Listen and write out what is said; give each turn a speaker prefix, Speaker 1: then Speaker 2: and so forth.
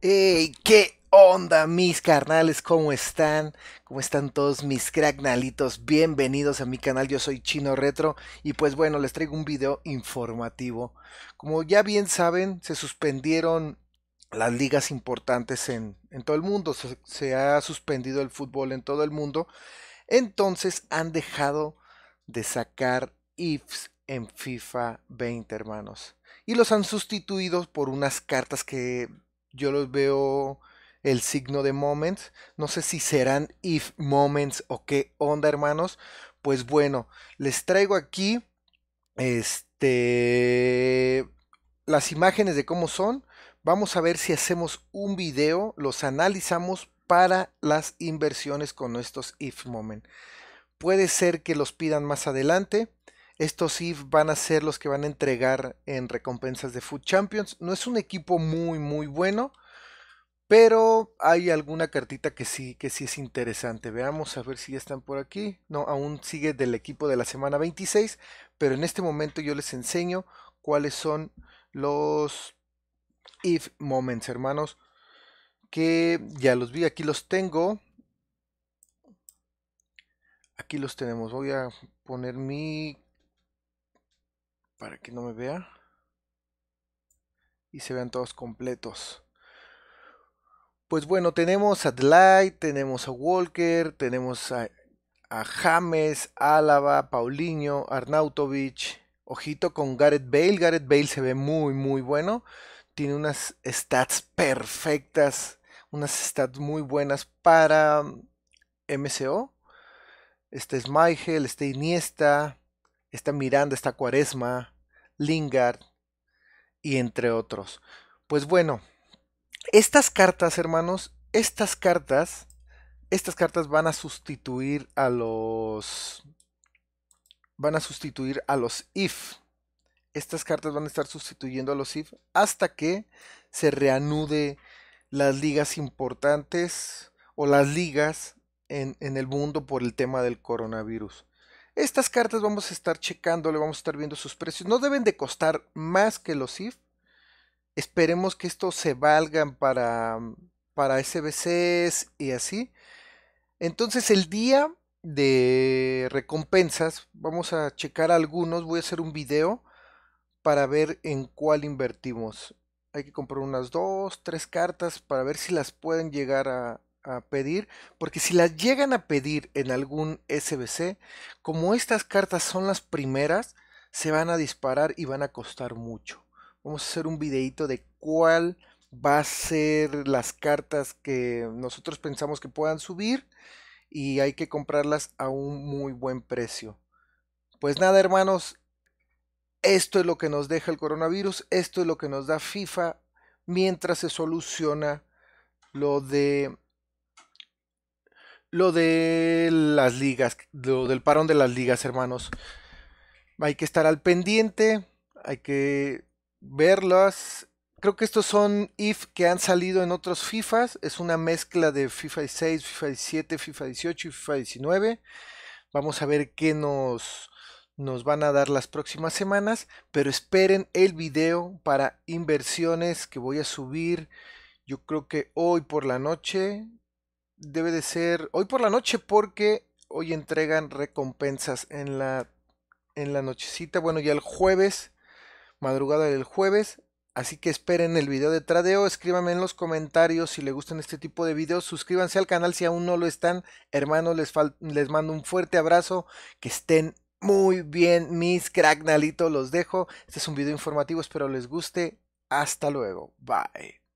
Speaker 1: ¡Ey! ¿Qué onda, mis carnales? ¿Cómo están? ¿Cómo están todos mis cracknalitos? Bienvenidos a mi canal, yo soy Chino Retro y pues bueno, les traigo un video informativo. Como ya bien saben, se suspendieron las ligas importantes en, todo el mundo, se, se ha suspendido el fútbol en todo el mundo, entonces han dejado de sacar IFS en FIFA 20, hermanos. Y los han sustituido por unas cartas que yo los veo el signo de moments. No sé si serán if moments o qué onda, hermanos. Pues bueno, les traigo aquí este las imágenes de cómo son. Vamos a ver si hacemos un video, los analizamos para las inversiones con nuestros if Moments, Puede ser que los pidan más adelante. Estos IF van a ser los que van a entregar en recompensas de Food Champions. No es un equipo muy, muy bueno. Pero hay alguna cartita que sí, que sí es interesante. Veamos a ver si ya están por aquí. No, aún sigue del equipo de la semana 26. Pero en este momento yo les enseño cuáles son los if moments, hermanos. Que ya los vi, aquí los tengo. Aquí los tenemos. Voy a poner mi para que no me vea y se vean todos completos. Pues bueno, tenemos a Delight, tenemos a Walker, tenemos a, James, Álava, Paulinho, Arnautovic. Ojito con Gareth Bale. Gareth Bale se ve muy, muy bueno. Tiene unas stats perfectas, unas stats muy buenas para MCO. Este es Michael, este Iniesta, está Miranda, está Cuaresma, Lingard y entre otros. Pues bueno, estas cartas, hermanos, estas cartas, estas cartas van a sustituir a los, van a sustituir a los if. Estas cartas van a estar sustituyendo a los if hasta que se reanude las ligas importantes o las ligas en, en el mundo por el tema del coronavirus. Estas cartas vamos a estar checando, le vamos a estar viendo sus precios. No deben de costar más que los IF. Esperemos que estos se valgan para, para SBCs y así. Entonces el día de recompensas, vamos a checar algunos. Voy a hacer un video para ver en cuál invertimos. Hay que comprar unas dos, tres cartas para ver si las pueden llegar a, a pedir, porque si las llegan a pedir en algún SBC, como estas cartas son las primeras, se van a disparar y van a costar mucho. Vamos a hacer un videito de cuál va a ser las cartas que nosotros pensamos que puedan subir y hay que comprarlas a un muy buen precio. Pues nada, hermanos, esto es lo que nos deja el coronavirus, esto es lo que nos da FIFA mientras se soluciona lo de lo de las ligas, lo del parón de las ligas, hermanos. Hay que estar al pendiente, hay que verlas. Creo que estos son if que han salido en otros FIFAs. Es una mezcla de FIFA 6, FIFA 7, FIFA 18 y FIFA 19. Vamos a ver qué nos, nos van a dar las próximas semanas. Pero esperen el video para inversiones que voy a subir. Yo creo que hoy por la noche debe de ser hoy por la noche porque hoy entregan recompensas en la, en la nochecita. Bueno, ya el jueves, madrugada del jueves. Así que esperen el video de tradeo, escríbanme en los comentarios si les gustan este tipo de videos, suscríbanse al canal si aún no lo están, hermanos, les, les mando un fuerte abrazo, que estén muy bien mis cracknalitos, los dejo, este es un video informativo, espero les guste, hasta luego, bye.